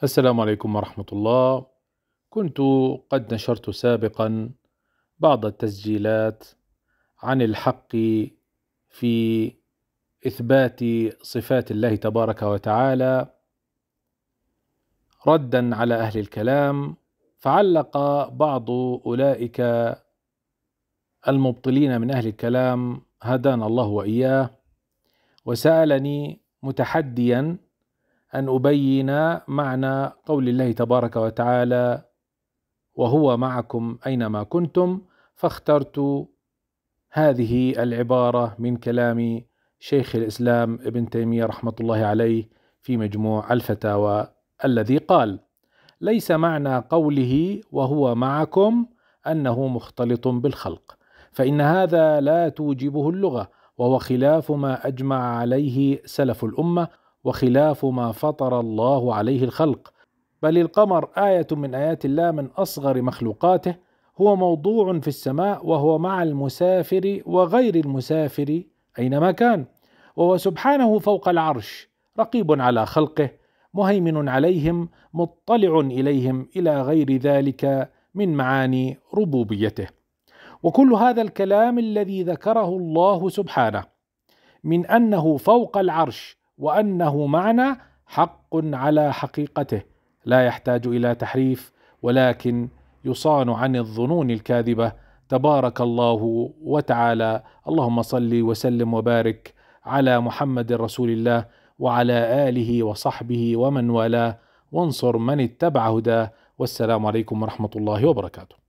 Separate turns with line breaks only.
السلام عليكم ورحمة الله كنت قد نشرت سابقا بعض التسجيلات عن الحق في إثبات صفات الله تبارك وتعالى ردا على أهل الكلام فعلق بعض أولئك المبطلين من أهل الكلام هدانا الله وإياه وسألني متحديا أن أبين معنى قول الله تبارك وتعالى وهو معكم أينما كنتم فاخترت هذه العبارة من كلام شيخ الإسلام ابن تيمية رحمة الله عليه في مجموع الفتاوى الذي قال ليس معنى قوله وهو معكم أنه مختلط بالخلق فإن هذا لا توجبه اللغة وهو خلاف ما أجمع عليه سلف الأمة وخلاف ما فطر الله عليه الخلق بل القمر ايه من ايات الله من اصغر مخلوقاته هو موضوع في السماء وهو مع المسافر وغير المسافر اينما كان وهو سبحانه فوق العرش رقيب على خلقه مهيمن عليهم مطلع اليهم الى غير ذلك من معاني ربوبيته وكل هذا الكلام الذي ذكره الله سبحانه من انه فوق العرش وانه معنى حق على حقيقته لا يحتاج الى تحريف ولكن يصان عن الظنون الكاذبه تبارك الله وتعالى اللهم صل وسلم وبارك على محمد رسول الله وعلى اله وصحبه ومن والاه وانصر من اتبع هداه والسلام عليكم ورحمه الله وبركاته